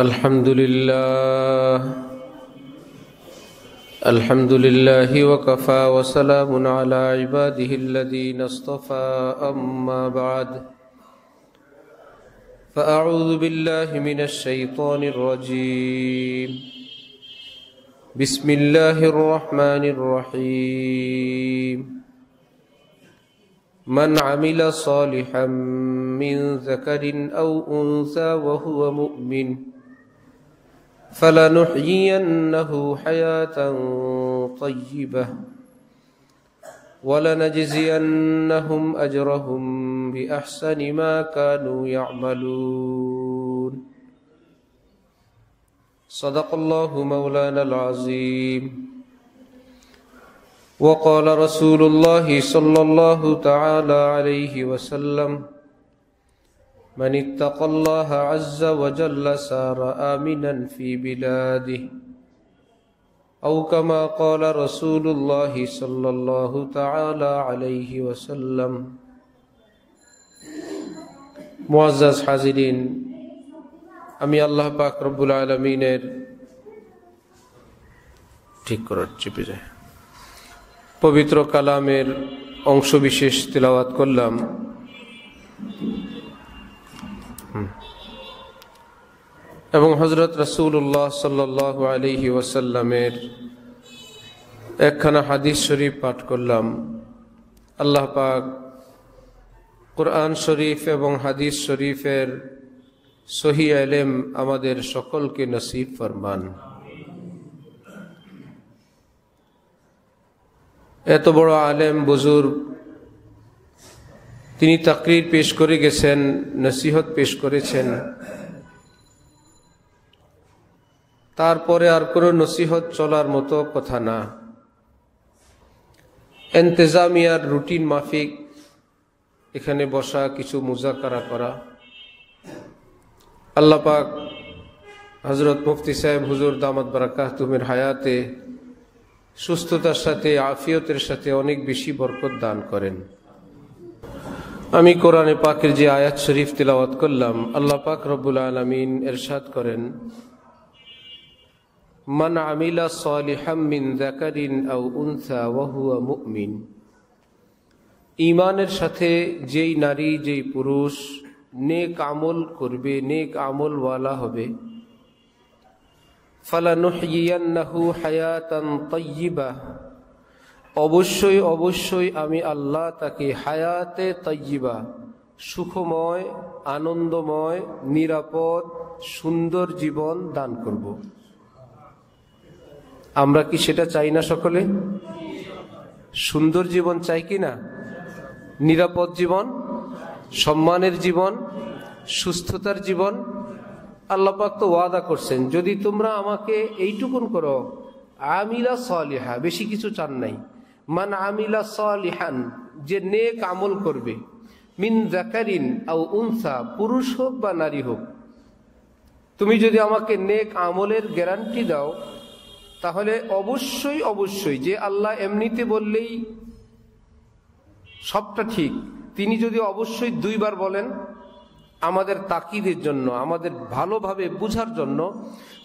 الحمد لله الحمد لله وكفى وسلام على عباده الذين اصطفى أما بعد فأعوذ بالله من الشيطان الرجيم بسم الله الرحمن الرحيم من عمل صالحا من ذكر أو أنثى وهو مؤمن فلنحيينه حياة طيبة ولنجزينهم أجرهم بأحسن ما كانوا يعملون صدق الله مولانا العظيم وقال رسول الله صلى الله تعالى عليه وسلم من اتقى الله عز وجل سار آمنا في بلاده أو كما قال رسول الله صلى الله تعالى عليه وسلم معزز حاضرين আমি আল্লাহ পাক রব্বুল আলমিনের ঠিক করার চেপে যায় পবিত্র কালামের অংশবিশেষ তেলাওয়াত করলাম এবং হজরত রসুল্লাহ সাল্লাহ আলহি ওয়াসাল্লামের একখানা হাদিস শরীফ পাঠ করলাম আল্লাহ পাক কোরআন শরীফ এবং হাদিস শরীফের সহি আলেম আমাদের সকলকে নসিব ফরমান এত বড় আলেম বুজুর তিনি তাকরির পেশ করে গেছেন নসিহত পেশ করেছেন তারপরে আর কোনো নসিহত চলার মতো কথা না এন্তেজামিয়ার রুটিন মাফিক এখানে বসা কিছু মুজাকারা করা আল্লাপাক হজরত মুফতি সাহেব হুজুর দামাত বারাকাহ তুমির হায়াতে সুস্থতার সাথে আফিয়তের সাথে অনেক বেশি বরকত দান করেন আমি কোরআনে পাকের যে আয়াত শরীফ তিলাওয়াত করলাম আল্লাহ পাক রব্বুল আলমিন এরশাদ করেন من عمل صالحا من ذكر أو أنثى وهو مؤمن ইমানের সাথে যেই নারী যেই পুরুষ নেক আমল করবে নেক আমলওয়ালা হবে ফালানুহিয়ান্নাহু হায়াতান তৈবা অবশ্যই অবশ্যই আমি আল্লাহ তাকে হায়াতে তৈবা সুখময় আনন্দময় নিরাপদ সুন্দর জীবন দান করব আমরা কি সেটা চাই না সকলে সুন্দর জীবন চাই কি না নিরাপদ জীবন সম্মানের জীবন সুস্থতার জীবন আল্লাপাক তো ওয়াদা করছেন যদি তোমরা আমাকে এইটুকুন করো আমিলা সলিহা বেশি কিছু চান নাই মান আমিলা সলিহান যে নেক আমল করবে মিন জাকারিন আও উনসা পুরুষ হোক বা নারী হোক তুমি যদি আমাকে নেক আমলের গ্যারান্টি দাও তাহলে অবশ্যই অবশ্যই যে আল্লাহ এমনিতে বললেই সবটা ঠিক তিনি যদি অবশ্যই দুইবার বলেন আমাদের তাকিদের জন্য আমাদের ভালোভাবে বুঝার জন্য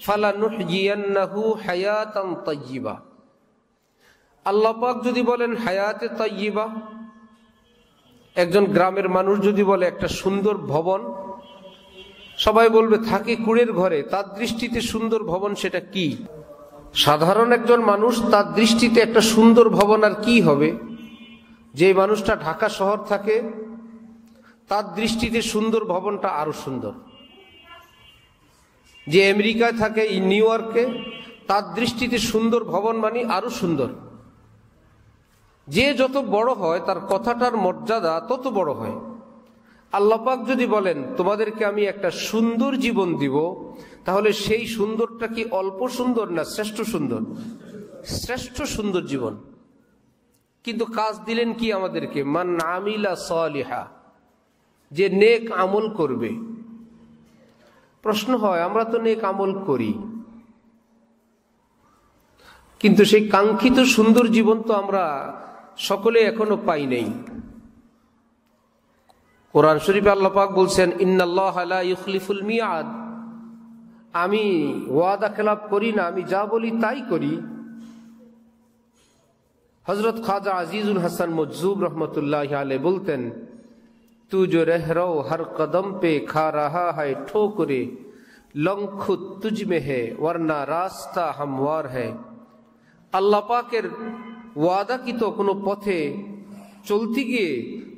ফালানুহিয়ান্নাহু হায়াতান যদি বলেন হায়াতে তাইবা একজন গ্রামের মানুষ যদি বলে একটা সুন্দর ভবন সবাই বলবে থাকে কুড়ের ঘরে তার দৃষ্টিতে সুন্দর ভবন সেটা কি সাধারণ একজন মানুষ তার দৃষ্টিতে একটা সুন্দর ভবন আর কি হবে যে মানুষটা ঢাকা শহর থাকে তার দৃষ্টিতে সুন্দর ভবনটা আরো সুন্দর যে আমেরিকায় থাকে নিউ ইয়র্কে তার দৃষ্টিতে সুন্দর ভবন মানে আরো সুন্দর যে যত বড় হয় তার কথাটার মর্যাদা তত বড় হয় আল্লাপাক যদি বলেন তোমাদেরকে আমি একটা সুন্দর জীবন দিব তাহলে সেই সুন্দরটা কি অল্প সুন্দর না শ্রেষ্ঠ সুন্দর শ্রেষ্ঠ সুন্দর জীবন কিন্তু কাজ দিলেন কি আমাদেরকে মান আমিলা সলিহা যে নেক আমল করবে প্রশ্ন হয় আমরা তো নেক আমল করি কিন্তু সেই কাঙ্ক্ষিত সুন্দর জীবন তো আমরা সকলে এখনো পাই নাই কোরআন শরীফ আল্লাপাক বলছেন ইন্নাল্লাহ ইউখলিফুল মিয়াদ আমি ওয়াদা খেলাপ করি না আমি যা বলি তাই করি হজরত খাজা আজিজুল হাসান মজুব রহমতুল্লাহ আলে বলতেন তু জো রহ রো হর কদম পে খা রাহা ঠো ঠোকরে লঙ্ক তুজ মে হে ওরনা রাস্তা হামওয়ার হে আল্লাহ পাকের তো কোনো পথে চলতে গিয়ে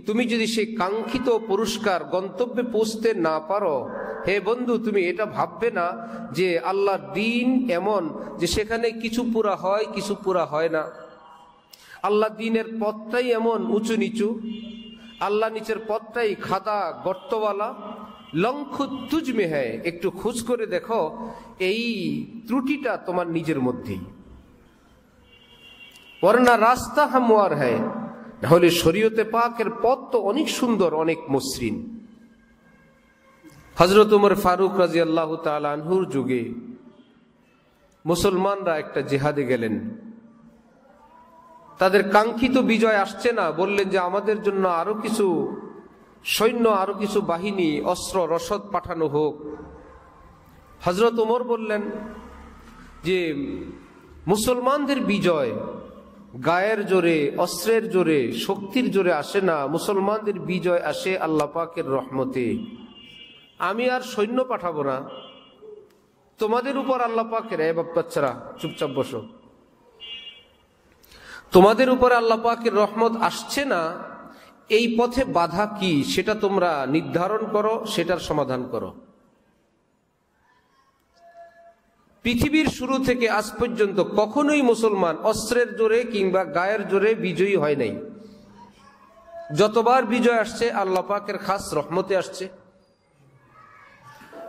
তুমি যদি সে কাঙ্ক্ষিত পুরস্কার গন্তব্যে পৌঁছতে না পারো হে বন্ধু তুমি এটা ভাববে না যে আল্লাহর দিন এমন যে সেখানে কিছু পুরা হয় কিছু পুরা হয় না আল্লাহ দিনের পথটাই এমন উঁচু নিচু আল্লাহ নিচের পথটাই খাদা গর্তওয়ালা তুজমে হ্যাঁ একটু খোঁজ করে দেখো এই ত্রুটিটা তোমার নিজের মধ্যেই না রাস্তা হামোয়ার হ্যাঁ তাহলে শরীয়তে পাকের পথ তো অনেক সুন্দর অনেক মসৃণ হজরত উমর ফারুক রাজি আল্লাহ আনহুর যুগে মুসলমানরা একটা জেহাদে গেলেন তাদের কাঙ্ক্ষিত বিজয় আসছে না বললেন যে আমাদের জন্য আরো কিছু সৈন্য আরো কিছু বাহিনী অস্ত্র রসদ পাঠানো হোক হজরত উমর বললেন যে মুসলমানদের বিজয় গায়ের জোরে অস্ত্রের জোরে শক্তির জোরে আসে না মুসলমানদের বিজয় আসে আল্লাপাকের রহমতে আমি আর সৈন্য পাঠাবো না তোমাদের উপর আল্লাহ রে বাপ বাচ্চারা চুপচাপ বসো তোমাদের উপর আল্লাহ পাকের রহমত আসছে না এই পথে বাধা কি সেটা তোমরা নির্ধারণ করো সেটার সমাধান করো পৃথিবীর শুরু থেকে আজ পর্যন্ত কখনোই মুসলমান অস্ত্রের জোরে কিংবা গায়ের জোরে বিজয়ী হয় নাই যতবার বিজয় আসছে আল্লাহ পাকের খাস রহমতে আসছে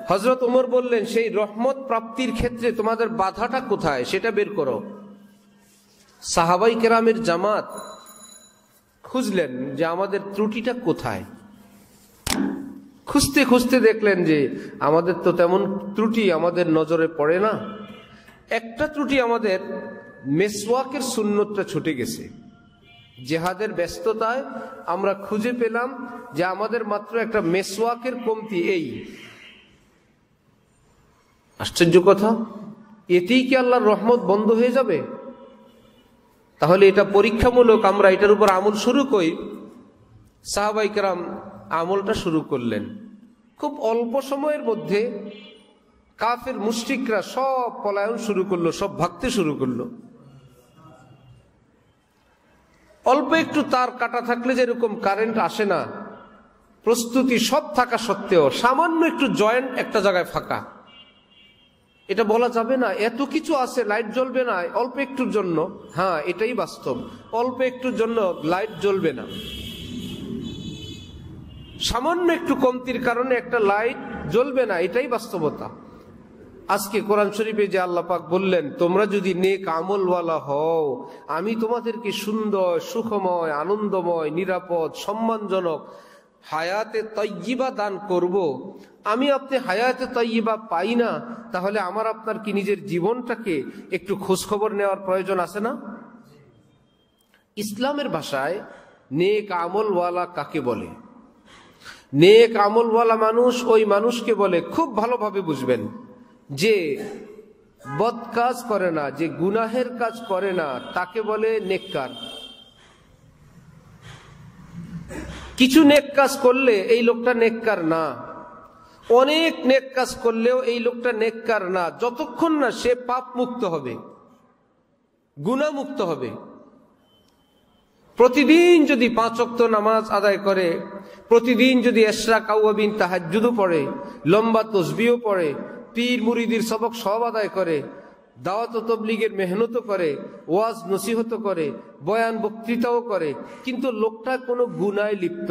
হজরত ওমর বললেন সেই রহমত প্রাপ্তির ক্ষেত্রে তোমাদের বাধাটা কোথায় সেটা বের করো সাহাবাই কেরামের জামাত খুঁজলেন যে আমাদের ত্রুটিটা কোথায় খুঁজতে খুঁজতে দেখলেন যে আমাদের তো তেমন ত্রুটি আমাদের নজরে পড়ে না একটা ত্রুটি আমাদের মেসওয়াকের সুন্নতটা ছুটে গেছে জেহাদের ব্যস্ততায় আমরা খুঁজে পেলাম যে আমাদের মাত্র একটা মেসওয়াকের কমতি এই আশ্চর্য কথা এতেই কি আল্লাহর রহমত বন্ধ হয়ে যাবে তাহলে এটা পরীক্ষামূলক আমরা এটার উপর আমল শুরু করি সাহাবাইকেরাম আমলটা শুরু করলেন খুব অল্প সময়ের মধ্যে কাফের মুষ্টিকরা সব পলায়ন শুরু করলো সব ভাগতে শুরু করলো অল্প একটু তার কাটা থাকলে যেরকম কারেন্ট আসে না প্রস্তুতি সব থাকা সত্ত্বেও সামান্য একটু জয়েন্ট একটা জায়গায় ফাঁকা এটা বলা যাবে না এত কিছু আছে লাইট জ্বলবে না অল্প একটুর জন্য হ্যাঁ এটাই বাস্তব অল্প একটুর জন্য লাইট জ্বলবে না সামান্য একটু কমতির কারণে একটা লাইট জ্বলবে না এটাই বাস্তবতা আজকে কোরআন শরীফে যে আল্লাপাক বললেন তোমরা যদি নেক আমলওয়ালা হও আমি তোমাদেরকে সুন্দর সুখময় আনন্দময় নিরাপদ সম্মানজনক হায়াতে তৈবা দান করব। আমি আপনি হায়াতে তৈবা পাই না তাহলে আমার আপনার কি নিজের জীবনটাকে একটু খোঁজখবর নেওয়ার প্রয়োজন আছে না ইসলামের ভাষায় নেক আমলওয়ালা কাকে বলে নেক আমলওয়ালা মানুষ ওই মানুষকে বলে খুব ভালোভাবে বুঝবেন যে বদ কাজ করে না যে গুনাহের কাজ করে না তাকে বলে নেককার কিছু নেক কাজ করলে এই লোকটা নেককার না অনেক নেক কাজ করলেও এই লোকটা নেককার না যতক্ষণ না সে পাপ মুক্ত হবে গুণামুক্ত হবে প্রতিদিন যদি পাঁচ অক্ত নামাজ আদায় করে প্রতিদিন যদি এশরা কাউবিন তাহাজুদও পড়ে লম্বা তসবিও পড়ে পীর মুরিদির সবক সব আদায় করে দাওয়াত তবলিগের মেহনত করে ওয়াজ নসিহত করে বয়ান বক্তৃতাও করে কিন্তু লোকটা কোনো গুনায় লিপ্ত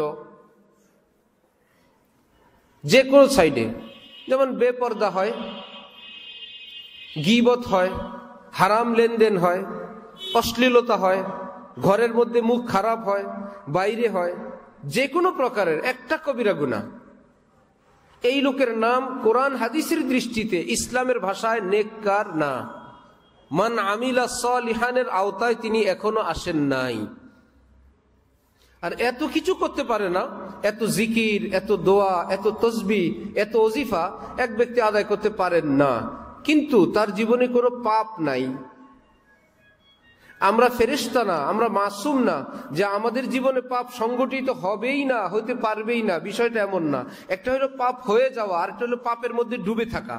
যে কোনো সাইডে যেমন বেপর্দা হয় গিবত হয় হারাম লেনদেন হয় অশ্লীলতা হয় ঘরের মধ্যে মুখ খারাপ হয় বাইরে হয় যে কোনো প্রকারের একটা কবিরা গুণা এই লোকের নাম কোরআন হাদিসের দৃষ্টিতে ইসলামের ভাষায় নেককার না মান আমিলা সলিহানের আওতায় তিনি এখনো আসেন নাই আর এত কিছু করতে পারে না এত জিকির এত দোয়া এত তসবি এত অজিফা এক ব্যক্তি আদায় করতে পারেন না কিন্তু তার জীবনে কোনো পাপ নাই আমরা ফেরিস্তা না আমরা মাসুম না যে আমাদের জীবনে পাপ সংগঠিত হবেই না হতে পারবেই না বিষয়টা এমন না একটা হলো পাপ হয়ে যাওয়া আরেকটা হলো পাপের মধ্যে ডুবে থাকা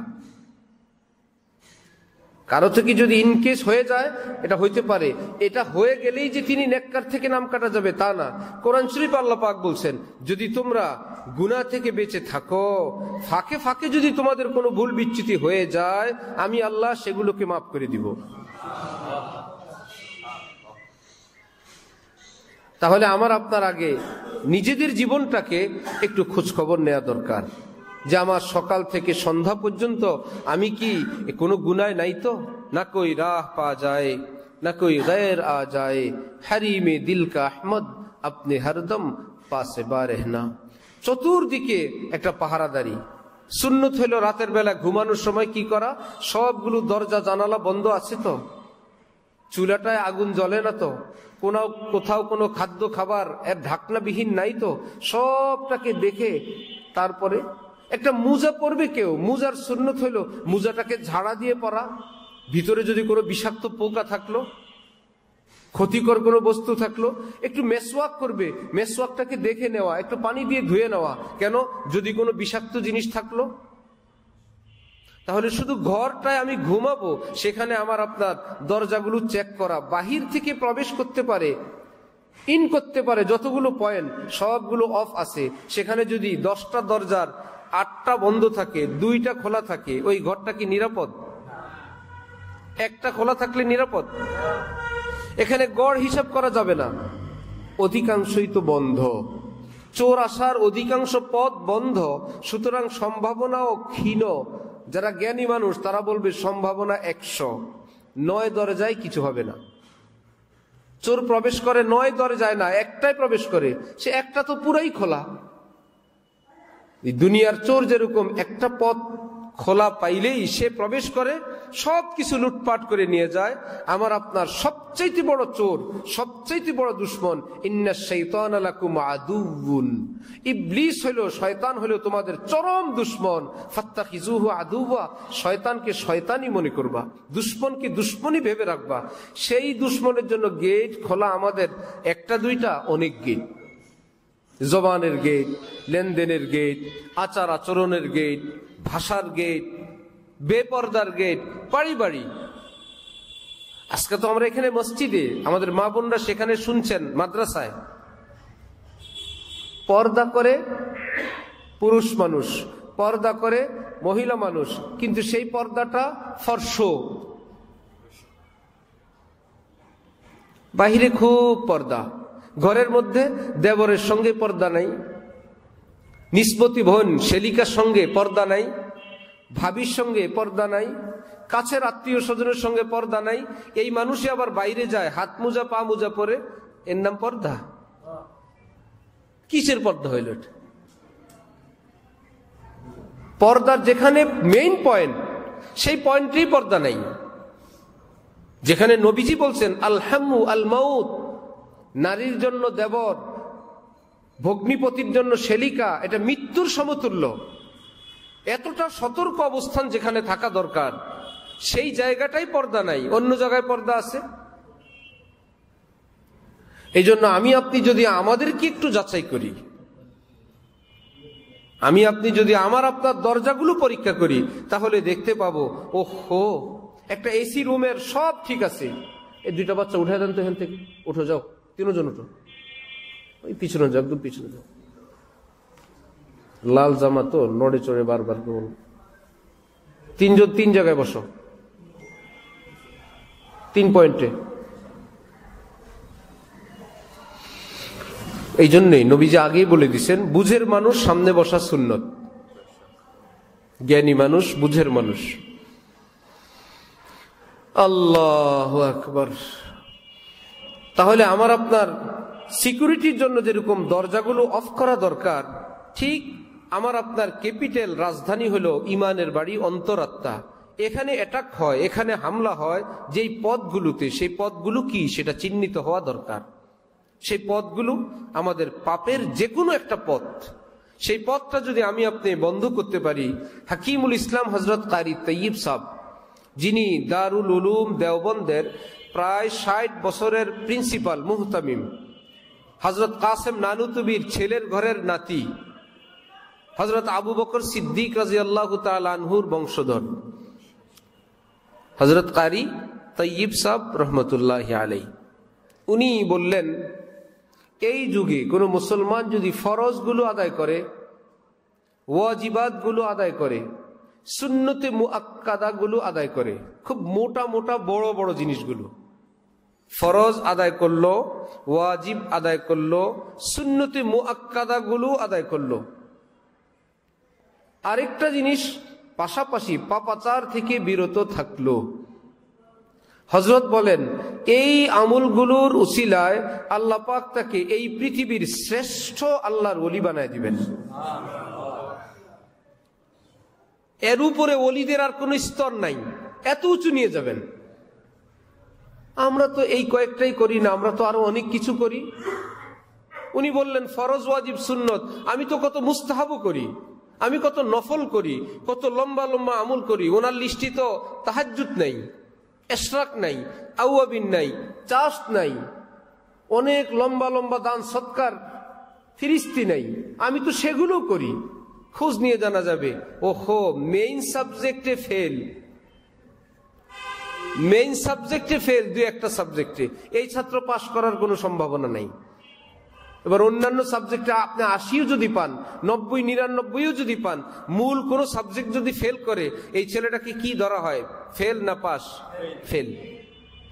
কারো থেকে যদি ইনকেস হয়ে যায় এটা হইতে পারে এটা হয়ে গেলেই যে তিনি নেককার থেকে নাম কাটা যাবে তা না কোরআন শরীফ আল্লাহ পাক বলছেন যদি তোমরা গুনা থেকে বেঁচে থাকো ফাঁকে ফাঁকে যদি তোমাদের কোনো ভুল বিচ্যুতি হয়ে যায় আমি আল্লাহ সেগুলোকে মাফ করে দিব তাহলে আমার আপনার আগে নিজেদের জীবনটাকে একটু খোঁজখবর নেওয়া দরকার যে আমার সকাল থেকে সন্ধ্যা পর্যন্ত আমি কি কোনো গুনায় নাই তো না কই রাহ পা যায় না কই গের আ যায় হারি মে দিল কা আহমদ আপনি হরদম পাশে বা রেহনা চতুর্দিকে একটা পাহারাদারি শূন্য হইল রাতের বেলা ঘুমানোর সময় কি করা সবগুলো দরজা জানালা বন্ধ আছে তো চুলাটায় আগুন জ্বলে না তো কোনো কোথাও কোনো খাদ্য খাবার এর ঢাকনাবিহীন নাই তো সবটাকে দেখে তারপরে একটা মুজা পরবে কেউ মুজার সুন্নত হইল মুজাটাকে ঝাড়া দিয়ে পরা ভিতরে যদি কোনো বিষাক্ত পোকা থাকলো ক্ষতিকর কোনো বস্তু থাকলো একটু মেসওয়াক করবে মেসওয়াকটাকে দেখে নেওয়া একটু পানি দিয়ে ধুয়ে নেওয়া কেন যদি কোনো বিষাক্ত জিনিস থাকলো তাহলে শুধু ঘরটায় আমি ঘুমাবো সেখানে আমার আপনার দরজাগুলো চেক করা বাহির থেকে প্রবেশ করতে পারে ইন করতে পারে যতগুলো পয়েন্ট সবগুলো অফ আছে সেখানে যদি দশটা দরজার আটটা বন্ধ থাকে দুইটা খোলা থাকে ওই ঘরটা কি নিরাপদ একটা খোলা থাকলে নিরাপদ এখানে গড় হিসাব করা যাবে না অধিকাংশই তো বন্ধ চোর আসার অধিকাংশ পথ বন্ধ সুতরাং সম্ভাবনাও ক্ষীণ যারা জ্ঞানী মানুষ তারা বলবে সম্ভাবনা একশো নয় দরে যায় কিছু হবে না চোর প্রবেশ করে নয় দরে যায় না একটাই প্রবেশ করে সে একটা তো পুরাই খোলা দুনিয়ার চোর যেরকম একটা পথ খোলা পাইলেই সে প্রবেশ করে সব কিছু লুটপাট করে নিয়ে যায় আমার আপনার সবচেয়ে বড় চোর সবচেয়ে বড় দুশ্মন ইন্না শৈতান আলাকুম আদুবুন ইবলিস হইল শয়তান হইল তোমাদের চরম দুশ্মন ফাত্তা খিজুহ আদুবা শয়তানকে শয়তানই মনে করবা দুশ্মনকে দুশ্মনই ভেবে রাখবা সেই দুশ্মনের জন্য গেট খোলা আমাদের একটা দুইটা অনেক গেট জবানের গেট লেনদেনের গেট আচার আচরণের গেট ভাষার গেট বেপর্দার গেট বাড়ি বাড়ি আজকে তো আমরা এখানে মসজিদে আমাদের মা বোনরা সেখানে শুনছেন মাদ্রাসায় পর্দা করে পুরুষ মানুষ পর্দা করে মহিলা মানুষ কিন্তু সেই পর্দাটা ফর্শ বাহিরে খুব পর্দা ঘরের মধ্যে দেবরের সঙ্গে পর্দা নাই নিষ্পতি ভন শেলিকার সঙ্গে পর্দা নাই ভাবির সঙ্গে পর্দা নাই কাছের আত্মীয় স্বজনের সঙ্গে পর্দা নাই এই মানুষে আবার বাইরে যায় হাত মোজা পা মোজা পরে এর নাম পর্দা কিসের পর্দা হইল এটা পর্দার যেখানে মেইন পয়েন্ট সেই পয়েন্টেই পর্দা নাই যেখানে নবীজি বলছেন আলহামু আল মাউত নারীর জন্য দেবর ভগ্নিপতির জন্য শেলিকা এটা মৃত্যুর সমতুল্য এতটা সতর্ক অবস্থান যেখানে থাকা দরকার সেই জায়গাটাই পর্দা নাই অন্য জায়গায় পর্দা আছে এই জন্য আমি আপনি যদি আমাদেরকে একটু যাচাই করি আমি আপনি যদি আমার আপনার দরজাগুলো পরীক্ষা করি তাহলে দেখতে পাবো হো একটা এসি রুমের সব ঠিক আছে এই দুইটা বাচ্চা উঠে দেন তো এখান থেকে উঠে যাও তিনো জন ওই পিছনে যাও একদম পিছনে যাও লাল জামা তো নড়ে চড়ে বারবার গোল তিনজন তিন জায়গায় বসো তিন পয়েন্টে এই জন্যই নবীজি আগেই বলে দিচ্ছেন বুঝের মানুষ সামনে বসা সুন্নত জ্ঞানী মানুষ বুঝের মানুষ আল্লাহ আকবর তাহলে আমার আপনার সিকিউরিটির জন্য যেরকম দরজাগুলো অফ করা দরকার ঠিক আমার আপনার ক্যাপিটাল রাজধানী হলো ইমানের বাড়ি অন্তরাত্মা এখানে অ্যাটাক হয় এখানে হামলা হয় যেই পদগুলোতে সেই পদগুলো কি সেটা চিহ্নিত হওয়া দরকার সেই পদগুলো আমাদের পাপের যে কোনো একটা পথ সেই পথটা যদি আমি আপনি বন্ধ করতে পারি হাকিমুল ইসলাম হজরত কারি তৈব সাহ যিনি দারুল উলুম দেওবন্দের প্রায় ষাট বছরের প্রিন্সিপাল মুহতামিম হজরত কাসেম নানুতুবির ছেলের ঘরের নাতি হজরত আবু বকর সিদ্দিক রাজি আল্লাহ তালহুর বংশধর হজরত কারি তৈব সাহ রহমতুল্লাহ আলাই উনি বললেন এই যুগে কোনো মুসলমান যদি ফরজগুলো আদায় করে ওয়াজিবাদগুলো আদায় করে সুন্নতে মুআকাদাগুলো আদায় করে খুব মোটা মোটা বড় বড় জিনিসগুলো ফরজ আদায় করলো ওয়াজিব আদায় করলো সুন্নতি গুলো আদায় করলো আরেকটা জিনিস পাশাপাশি পাপাচার থেকে বিরত থাকলো হজরত বলেন এই আমুলগুলোর উচিলায় আল্লাহ পাক তাকে এই পৃথিবীর শ্রেষ্ঠ আল্লাহর অলি বানায় দিবেন এর উপরে অলিদের আর কোনো স্তর নাই এত উঁচু নিয়ে যাবেন আমরা তো এই কয়েকটাই করি না আমরা তো আরো অনেক কিছু করি উনি বললেন ফরজ ওয়াজিব সুন্নত আমি তো কত মুস্তাহাবও করি আমি কত নফল করি কত লম্বা লম্বা আমল করি ওনার লিস্টি তো তাহাজুত নাই এশরাক নাই আউয়াবিন নাই চাষ নাই অনেক লম্বা লম্বা দান সৎকার ফিরিস্তি নাই আমি তো সেগুলো করি খোঁজ নিয়ে জানা যাবে ওহো মেইন সাবজেক্টে ফেল মেইন সাবজেক্টে ফেল দুই একটা সাবজেক্টে এই ছাত্র পাশ করার কোনো সম্ভাবনা নাই এবার অন্যান্য সাবজেক্টে আপনি আশিও যদি পান নব্বই নিরানব্বইও যদি পান মূল কোনো সাবজেক্ট যদি ফেল করে এই ছেলেটাকে কি ধরা হয় ফেল না পাস ফেল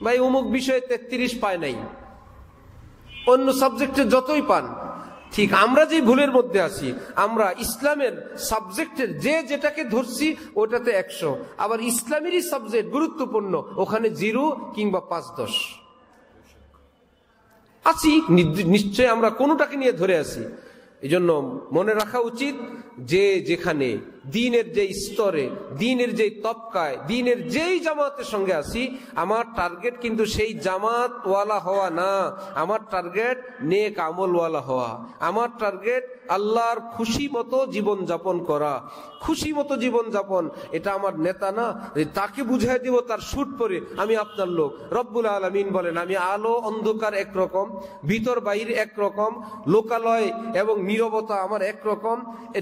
ভাই অমুক বিষয়ে তেত্রিশ পায় নাই অন্য সাবজেক্টে যতই পান ঠিক আমরা যে ভুলের মধ্যে আছি আমরা ইসলামের সাবজেক্টের যে যেটাকে ধরছি ওটাতে একশো আবার ইসলামেরই সাবজেক্ট গুরুত্বপূর্ণ ওখানে জিরো কিংবা পাঁচ দশ আছি নিশ্চয় আমরা কোনোটাকে নিয়ে ধরে আছি এজন্য মনে রাখা উচিত যে যেখানে দিনের যে স্তরে দিনের যে তপকায় দিনের যেই জামাতের সঙ্গে আসি আমার টার্গেট কিন্তু সেই জামাতওয়ালা হওয়া না আমার টার্গেট নেক আমলওয়ালা হওয়া আমার টার্গেট আল্লাহর খুশি মতো জীবন যাপন করা খুশি মতো জীবন যাপন এটা আমার নেতা না তাকে বুঝাই দিব তার সুট পরে আমি আপনার লোক রব্বুল আলমিন বলেন আমি আলো অন্ধকার একরকম ভিতর বাহির একরকম লোকালয় এবং নিরবতা আমার একরকম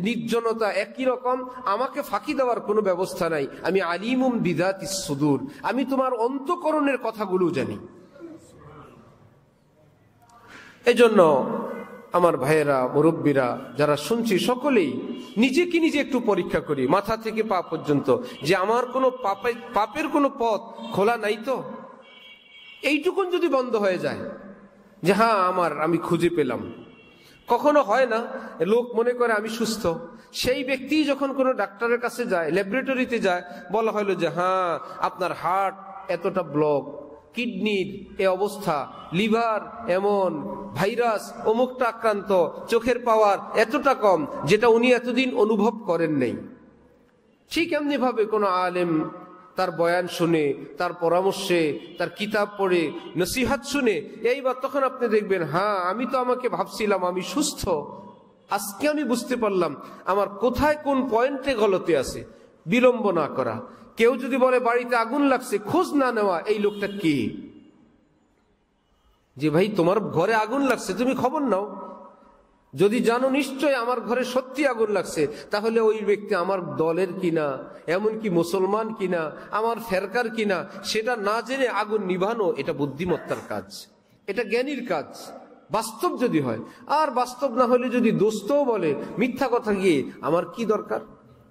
নির্জনতা একই রকম আমাকে ফাঁকি দেওয়ার কোনো ব্যবস্থা নাই আমি আলিমুম বিদাত সুদূর আমি তোমার অন্তকরণের কথাগুলো জানি এজন্য আমার ভাইয়েরা মুরব্বীরা যারা শুনছি সকলেই নিজেকে নিজে একটু পরীক্ষা করি মাথা থেকে পা পর্যন্ত যে আমার কোনো পাপে পাপের কোনো পথ খোলা নাই তো এইটুকুন যদি বন্ধ হয়ে যায় যে হ্যাঁ আমার আমি খুঁজে পেলাম কখনো হয় না লোক মনে করে আমি সুস্থ সেই ব্যক্তি যখন কোনো ডাক্তারের কাছে যায় ল্যাবরেটরিতে যায় বলা হলো যে হ্যাঁ আপনার হার্ট এতটা ব্লক কিডনির এ অবস্থা লিভার এমন ভাইরাস অমুকটা আক্রান্ত চোখের পাওয়ার এতটা কম যেটা উনি এতদিন অনুভব করেন নেই ঠিক এমনিভাবে কোনো আলেম তার বয়ান শুনে তার পরামর্শে তার কিতাব পড়ে নসিহাত শুনে এইবার তখন আপনি দেখবেন হ্যাঁ আমি তো আমাকে ভাবছিলাম আমি সুস্থ আজকে আমি বুঝতে পারলাম আমার কোথায় কোন পয়েন্টে গলতে আছে বিলম্ব না করা কেউ যদি বলে বাড়িতে আগুন লাগছে খোঁজ না নেওয়া এই লোকটা কে যে ভাই তোমার ঘরে আগুন লাগছে তুমি খবর নাও যদি জানো নিশ্চয় আমার ঘরে সত্যি আগুন লাগছে তাহলে ওই ব্যক্তি আমার দলের কিনা এমনকি মুসলমান কিনা আমার ফেরকার কিনা সেটা না জেনে আগুন নিভানো এটা বুদ্ধিমত্তার কাজ এটা জ্ঞানীর কাজ বাস্তব যদি হয় আর বাস্তব না হলে যদি দোস্তও বলে মিথ্যা কথা গিয়ে আমার কি দরকার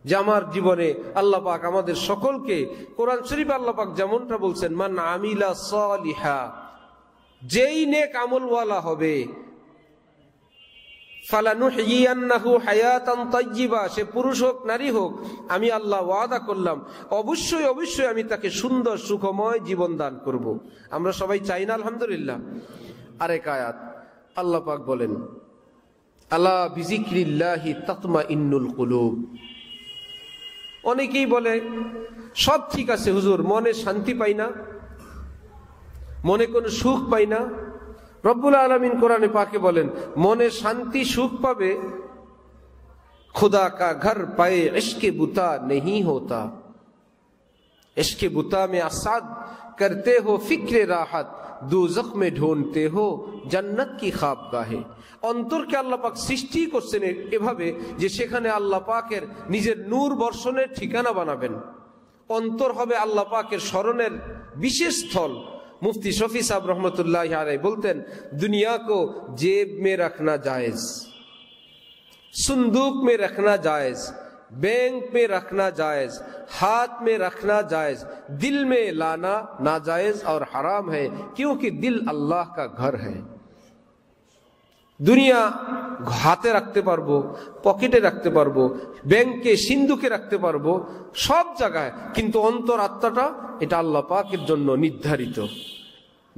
যে আমার জীবনে আল্লাহ পাক আমাদের সকলকে কোরআন শরীফ আল্লাহ পাক যেমনটা বলছেন মান আমিলা সলিহা যেই নেক আমলওয়ালা হবে সে পুরুষ হোক নারী হোক আমি আল্লাহ ওয়াদা করলাম অবশ্যই অবশ্যই আমি তাকে সুন্দর সুখময় জীবন দান করব। আমরা সবাই চাই না আলহামদুলিল্লাহ আরেক আয়াত আল্লাহ পাক বলেন আল্লাহ বিজিক্রিল্লাহি তাতমা ইন্নুল কুলুব অনেকেই বলে সব ঠিক আছে হুজুর মনে শান্তি পাই না মনে কোনো সুখ পাই না রব্বুল আলমিন কোরআনে পাকে বলেন মনে শান্তি সুখ পাবে খুদা কা ঘর পায়ে এসকে বুতা নেই হতা এসকে বুতা মে আসাদ করতে হো ফিক্রে রাহাত দু জখমে ঢোনতে হো জন্নত কি খাব গাহে অন্তরকে আল্লাপাক সৃষ্টি করছেন এভাবে যে সেখানে আল্লাহ পাকের নিজের নূর বর্ষণের ঠিকানা বানাবেন অন্তর হবে আল্লাহ পাকের স্মরণের বিশেষ স্থল মুফতি শফি সাহ রহমতুল্লাহ আলাই বলতেন দুনিয়াকে জেব মে রাখনা জায়জ সন্দুক মে রাখনা জায়জ ব্যাংক মে রাখনা জায়জ হাত মে রাখনা জায়জ দিল মে লানা না জায়জ আর হারাম হুকি দিল আল্লাহ কা ঘর হ দুনিয়া হাতে রাখতে পারবো পকেটে রাখতে পারবো ব্যাংকে সিন্ধুকে রাখতে পারবো সব জায়গায় কিন্তু অন্তর আত্মাটা এটা আল্লাপাকের জন্য নির্ধারিত